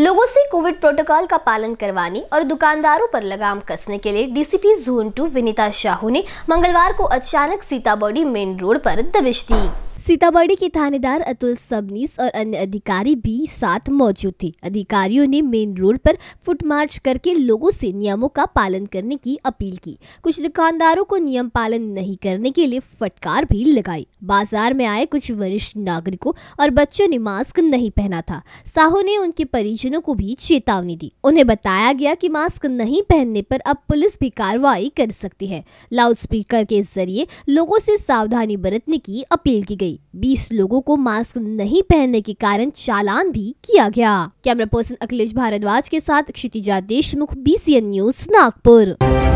लोगों से Covid protocol का पालन करवाने और दुकानदारों पर लगाम कसने के लिए DCP zone two Vinita Sahu ने मंगलवार को अचानक सीताबौड़ी मेन रोड पर दबिश दी सीतामढ़ी के थानेदार अतुल सबनीस और अन्य अधिकारी भी साथ मौजूद थे अधिकारियों ने मेन रोड पर फुट मार्च करके लोगों से नियमों का पालन करने की अपील की कुछ दुकानदारों को नियम पालन नहीं करने के लिए फटकार भी लगाई बाजार में आए कुछ वरिष्ठ नागरिकों और बच्चों ने मास्क नहीं पहना था साहू ने उनके परिजनों को भी चेतावनी दी उन्हें बताया गया की मास्क नहीं पहनने पर अब पुलिस भी कार्रवाई कर सकती है लाउड के जरिए लोगों से सावधानी बरतने की अपील की गई गई 20 लोगों को मास्क नहीं पहनने के कारण चालान भी किया गया कैमरा पर्सन अखिलेश भारद्वाज के साथ क्षितिजा देशमुख एन न्यूज नागपुर